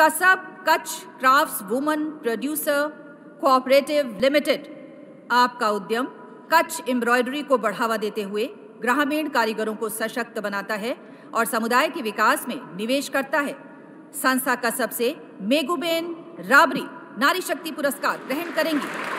कसब Kutch craft woman producer cooperative limited आपका उद्यम कच्छ एम्ब्रॉयडरी को बढ़ावा देते हुए ग्रामीण कारीगरों को सशक्त बनाता है और समुदाय के विकास में निवेश करता है संस्था कसब से मेगुबेन राबरी नारी शक्ति पुरस्कार ग्रहण करेंगी